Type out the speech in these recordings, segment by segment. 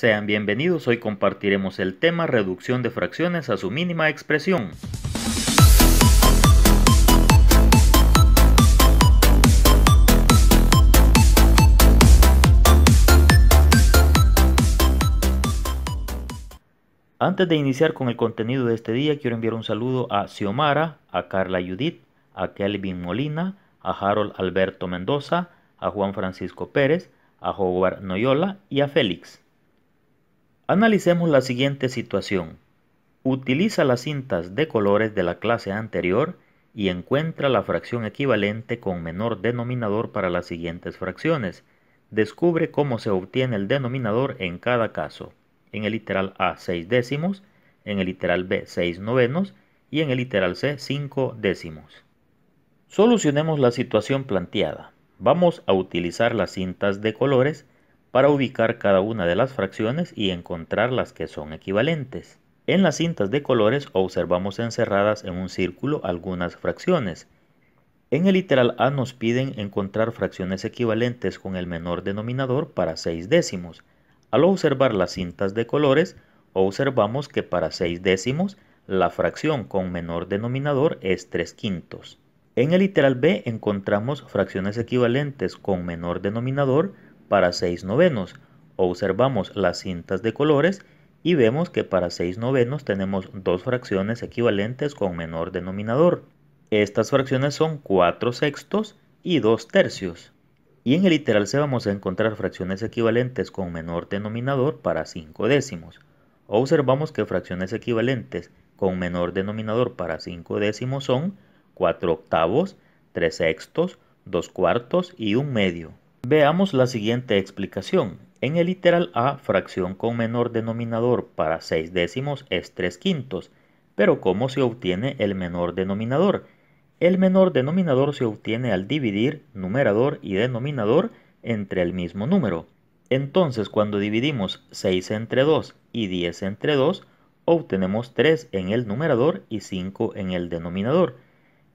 Sean bienvenidos, hoy compartiremos el tema reducción de fracciones a su mínima expresión. Antes de iniciar con el contenido de este día, quiero enviar un saludo a Xiomara, a Carla Judith, a Kelvin Molina, a Harold Alberto Mendoza, a Juan Francisco Pérez, a Howard Noyola y a Félix. Analicemos la siguiente situación. Utiliza las cintas de colores de la clase anterior y encuentra la fracción equivalente con menor denominador para las siguientes fracciones. Descubre cómo se obtiene el denominador en cada caso. En el literal A 6 décimos, en el literal B 6 novenos y en el literal C 5 décimos. Solucionemos la situación planteada. Vamos a utilizar las cintas de colores para ubicar cada una de las fracciones y encontrar las que son equivalentes. En las cintas de colores observamos encerradas en un círculo algunas fracciones. En el literal A nos piden encontrar fracciones equivalentes con el menor denominador para 6 décimos. Al observar las cintas de colores, observamos que para 6 décimos la fracción con menor denominador es 3 quintos. En el literal B encontramos fracciones equivalentes con menor denominador para 6 novenos. Observamos las cintas de colores y vemos que para 6 novenos tenemos dos fracciones equivalentes con menor denominador. Estas fracciones son 4 sextos y 2 tercios. Y en el literal se vamos a encontrar fracciones equivalentes con menor denominador para 5 décimos. Observamos que fracciones equivalentes con menor denominador para 5 décimos son 4 octavos, 3 sextos, 2 cuartos y 1 medio. Veamos la siguiente explicación. En el literal A, fracción con menor denominador para 6 décimos es 3 quintos. Pero ¿cómo se obtiene el menor denominador? El menor denominador se obtiene al dividir numerador y denominador entre el mismo número. Entonces cuando dividimos 6 entre 2 y 10 entre 2, obtenemos 3 en el numerador y 5 en el denominador.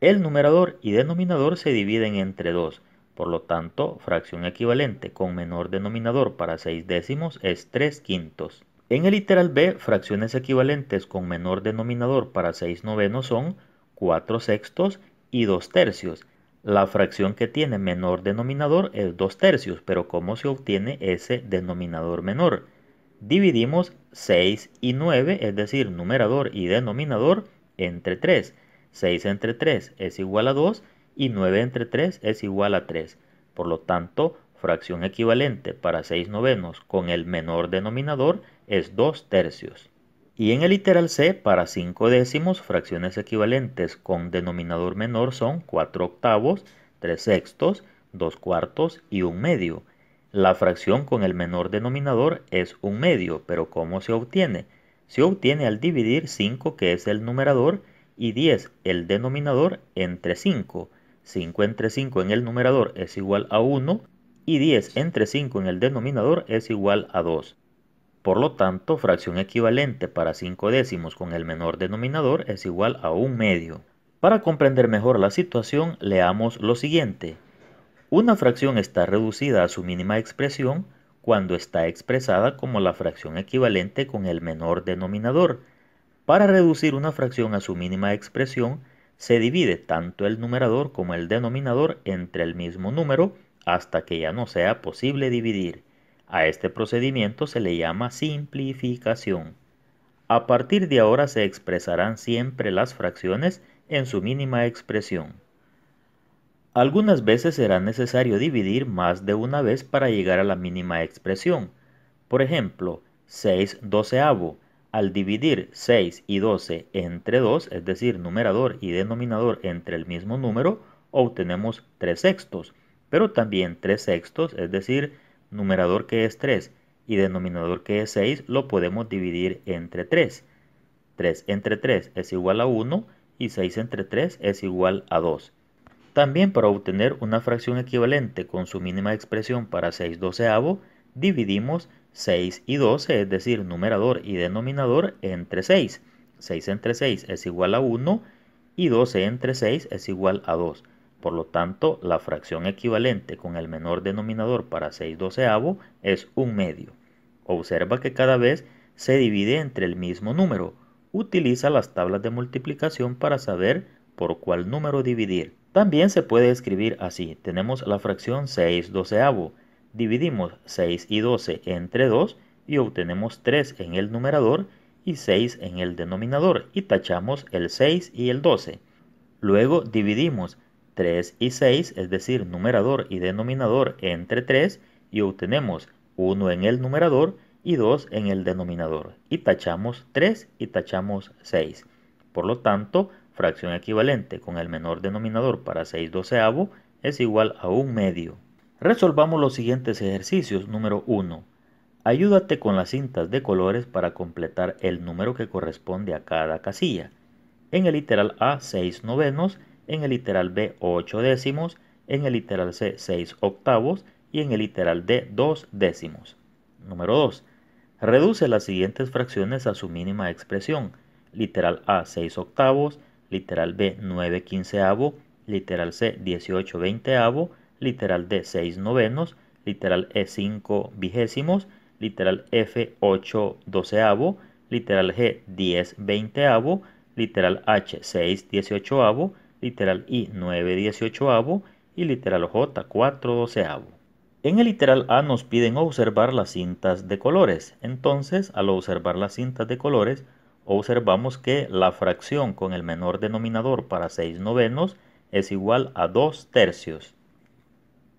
El numerador y denominador se dividen entre 2. Por lo tanto, fracción equivalente con menor denominador para 6 décimos es 3 quintos. En el literal B, fracciones equivalentes con menor denominador para 6 novenos son 4 sextos y 2 tercios. La fracción que tiene menor denominador es 2 tercios, pero ¿cómo se obtiene ese denominador menor? Dividimos 6 y 9, es decir, numerador y denominador, entre 3. 6 entre 3 es igual a 2 y 9 entre 3 es igual a 3. Por lo tanto, fracción equivalente para 6 novenos con el menor denominador es 2 tercios. Y en el literal C, para 5 décimos, fracciones equivalentes con denominador menor son 4 octavos, 3 sextos, 2 cuartos y 1 medio. La fracción con el menor denominador es 1 medio, pero ¿cómo se obtiene? Se obtiene al dividir 5, que es el numerador, y 10, el denominador, entre 5. 5 entre 5 en el numerador es igual a 1 y 10 entre 5 en el denominador es igual a 2. Por lo tanto, fracción equivalente para 5 décimos con el menor denominador es igual a un medio. Para comprender mejor la situación, leamos lo siguiente. Una fracción está reducida a su mínima expresión cuando está expresada como la fracción equivalente con el menor denominador. Para reducir una fracción a su mínima expresión, se divide tanto el numerador como el denominador entre el mismo número hasta que ya no sea posible dividir. A este procedimiento se le llama simplificación. A partir de ahora se expresarán siempre las fracciones en su mínima expresión. Algunas veces será necesario dividir más de una vez para llegar a la mínima expresión. Por ejemplo, 6 doceavo al dividir 6 y 12 entre 2, es decir, numerador y denominador entre el mismo número, obtenemos 3 sextos. Pero también 3 sextos, es decir, numerador que es 3 y denominador que es 6, lo podemos dividir entre 3. 3 entre 3 es igual a 1 y 6 entre 3 es igual a 2. También para obtener una fracción equivalente con su mínima expresión para 6 doceavo, dividimos 6 y 12, es decir, numerador y denominador entre 6. 6 entre 6 es igual a 1 y 12 entre 6 es igual a 2. Por lo tanto, la fracción equivalente con el menor denominador para 6 doceavo es un medio. Observa que cada vez se divide entre el mismo número. Utiliza las tablas de multiplicación para saber por cuál número dividir. También se puede escribir así. Tenemos la fracción 6 doceavo. Dividimos 6 y 12 entre 2 y obtenemos 3 en el numerador y 6 en el denominador y tachamos el 6 y el 12. Luego dividimos 3 y 6, es decir, numerador y denominador entre 3 y obtenemos 1 en el numerador y 2 en el denominador y tachamos 3 y tachamos 6. Por lo tanto, fracción equivalente con el menor denominador para 6 doceavo es igual a 1 medio. Resolvamos los siguientes ejercicios. Número 1. Ayúdate con las cintas de colores para completar el número que corresponde a cada casilla. En el literal A 6 novenos, en el literal B 8 décimos, en el literal C 6 octavos y en el literal D 2 décimos. Número 2. Reduce las siguientes fracciones a su mínima expresión. Literal A 6 octavos, literal B 9 quinceavo, literal C 18 veinteavo literal D 6 novenos, literal E 5 vigésimos, literal F 8 doceavo, literal G 10 veinteavo, literal H 6 dieciochoavo, literal I 9 dieciochoavo y literal J 4 doceavo. En el literal A nos piden observar las cintas de colores. Entonces, al observar las cintas de colores, observamos que la fracción con el menor denominador para 6 novenos es igual a 2 tercios.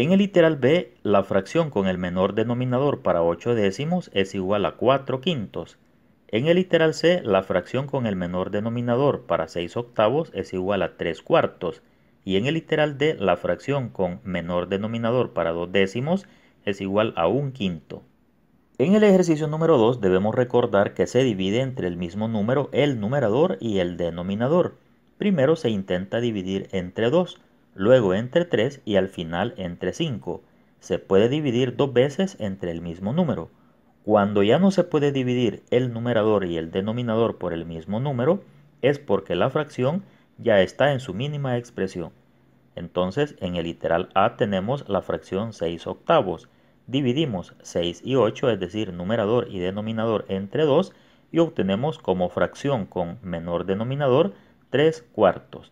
En el literal B, la fracción con el menor denominador para 8 décimos es igual a 4 quintos. En el literal C, la fracción con el menor denominador para 6 octavos es igual a 3 cuartos. Y en el literal D, la fracción con menor denominador para 2 décimos es igual a 1 quinto. En el ejercicio número 2 debemos recordar que se divide entre el mismo número el numerador y el denominador. Primero se intenta dividir entre 2 luego entre 3 y al final entre 5. Se puede dividir dos veces entre el mismo número. Cuando ya no se puede dividir el numerador y el denominador por el mismo número, es porque la fracción ya está en su mínima expresión. Entonces, en el literal A tenemos la fracción 6 octavos. Dividimos 6 y 8, es decir, numerador y denominador entre 2, y obtenemos como fracción con menor denominador 3 cuartos.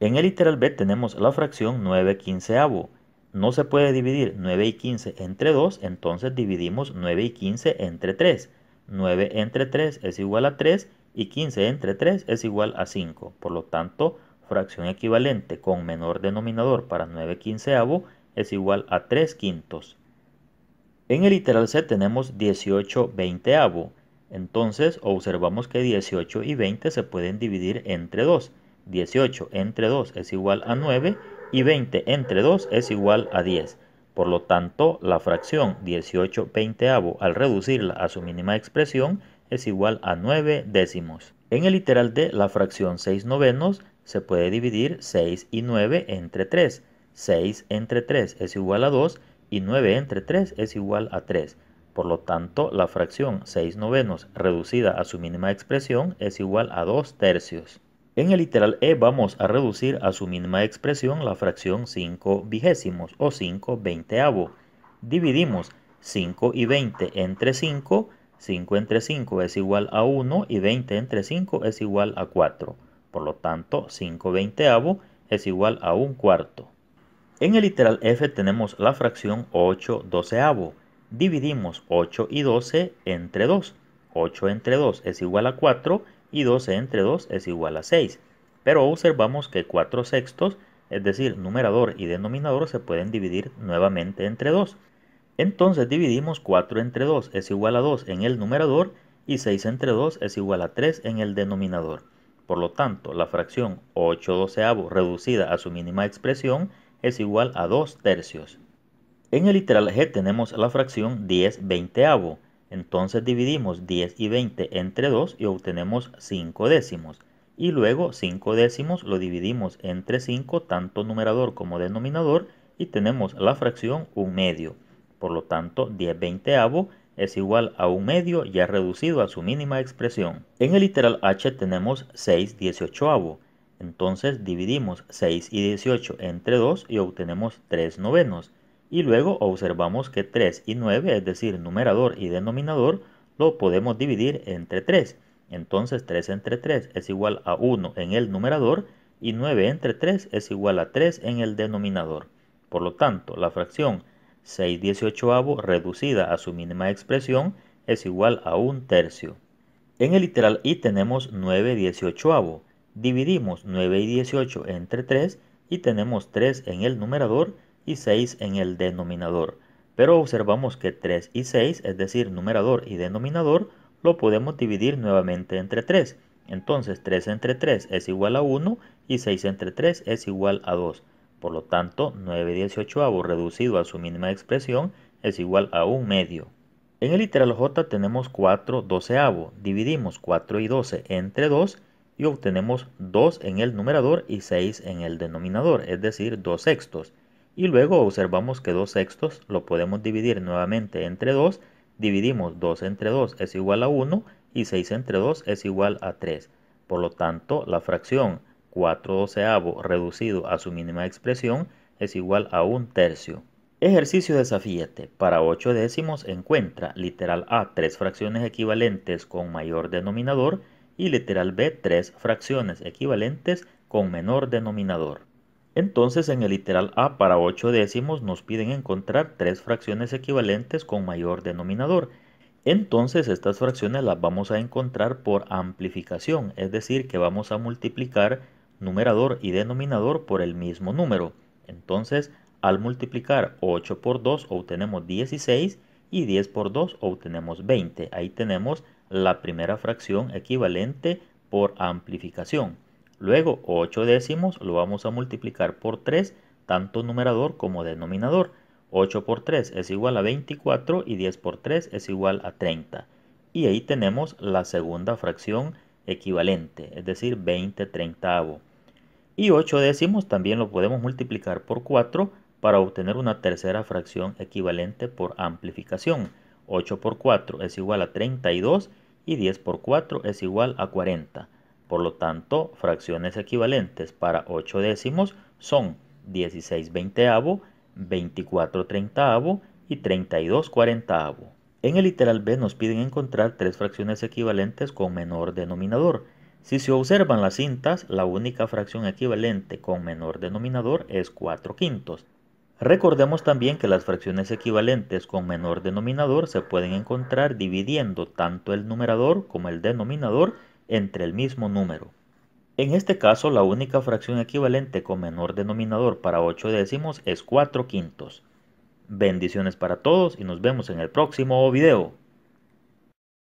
En el literal B tenemos la fracción 9 quinceavo. No se puede dividir 9 y 15 entre 2, entonces dividimos 9 y 15 entre 3. 9 entre 3 es igual a 3 y 15 entre 3 es igual a 5. Por lo tanto, fracción equivalente con menor denominador para 9 quinceavo es igual a 3 quintos. En el literal C tenemos 18 veinteavo. Entonces observamos que 18 y 20 se pueden dividir entre 2. 18 entre 2 es igual a 9 y 20 entre 2 es igual a 10. Por lo tanto, la fracción 18 veinteavo al reducirla a su mínima expresión es igual a 9 décimos. En el literal de la fracción 6 novenos se puede dividir 6 y 9 entre 3. 6 entre 3 es igual a 2 y 9 entre 3 es igual a 3. Por lo tanto, la fracción 6 novenos reducida a su mínima expresión es igual a 2 tercios. En el literal e vamos a reducir a su mínima expresión la fracción 5 vigésimos o 5 veinteavo. Dividimos 5 y 20 entre 5, 5 entre 5 es igual a 1 y 20 entre 5 es igual a 4. Por lo tanto, 5 veinteavo es igual a 1 cuarto. En el literal f tenemos la fracción 8 doceavo. Dividimos 8 y 12 entre 2. 8 entre 2 es igual a 4 y 12 entre 2 es igual a 6. Pero observamos que 4 sextos, es decir, numerador y denominador, se pueden dividir nuevamente entre 2. Entonces dividimos 4 entre 2 es igual a 2 en el numerador y 6 entre 2 es igual a 3 en el denominador. Por lo tanto, la fracción 8 doceavos reducida a su mínima expresión es igual a 2 tercios. En el literal g tenemos la fracción 10 veinteavos. Entonces dividimos 10 y 20 entre 2 y obtenemos 5 décimos. Y luego 5 décimos lo dividimos entre 5, tanto numerador como denominador, y tenemos la fracción 1 medio. Por lo tanto, 10 veinteavo es igual a 1 medio ya reducido a su mínima expresión. En el literal h tenemos 6 dieciochoavo. Entonces dividimos 6 y 18 entre 2 y obtenemos 3 novenos. Y luego observamos que 3 y 9, es decir, numerador y denominador, lo podemos dividir entre 3. Entonces 3 entre 3 es igual a 1 en el numerador y 9 entre 3 es igual a 3 en el denominador. Por lo tanto, la fracción 6 18 reducida a su mínima expresión es igual a un tercio. En el literal I tenemos 9 18 Dividimos 9 y 18 entre 3 y tenemos 3 en el numerador y 6 en el denominador. Pero observamos que 3 y 6, es decir, numerador y denominador, lo podemos dividir nuevamente entre 3. Entonces 3 entre 3 es igual a 1 y 6 entre 3 es igual a 2. Por lo tanto, 9 18 reducido a su mínima expresión es igual a 1 medio. En el literal J tenemos 4 doceavo. Dividimos 4 y 12 entre 2 y obtenemos 2 en el numerador y 6 en el denominador, es decir, 2 sextos y luego observamos que 2 sextos lo podemos dividir nuevamente entre 2, dividimos 2 entre 2 es igual a 1 y 6 entre 2 es igual a 3. Por lo tanto, la fracción 4 doceavo reducido a su mínima expresión es igual a 1 tercio. Ejercicio desafíate. Para 8 décimos encuentra literal A 3 fracciones equivalentes con mayor denominador y literal B 3 fracciones equivalentes con menor denominador. Entonces en el literal a para 8 décimos nos piden encontrar tres fracciones equivalentes con mayor denominador. Entonces estas fracciones las vamos a encontrar por amplificación, es decir, que vamos a multiplicar numerador y denominador por el mismo número. Entonces al multiplicar 8 por 2 obtenemos 16 y 10 por 2 obtenemos 20. Ahí tenemos la primera fracción equivalente por amplificación. Luego 8 décimos lo vamos a multiplicar por 3, tanto numerador como denominador. 8 por 3 es igual a 24 y 10 por 3 es igual a 30. Y ahí tenemos la segunda fracción equivalente, es decir, 20 treintavo. Y 8 décimos también lo podemos multiplicar por 4 para obtener una tercera fracción equivalente por amplificación. 8 por 4 es igual a 32 y 10 por 4 es igual a 40. Por lo tanto, fracciones equivalentes para 8 décimos son 16 veinteavo, 24 treintaavo y 32 cuarentaavo. En el literal B nos piden encontrar tres fracciones equivalentes con menor denominador. Si se observan las cintas, la única fracción equivalente con menor denominador es 4 quintos. Recordemos también que las fracciones equivalentes con menor denominador se pueden encontrar dividiendo tanto el numerador como el denominador entre el mismo número. En este caso, la única fracción equivalente con menor denominador para 8 décimos es 4 quintos. Bendiciones para todos y nos vemos en el próximo video.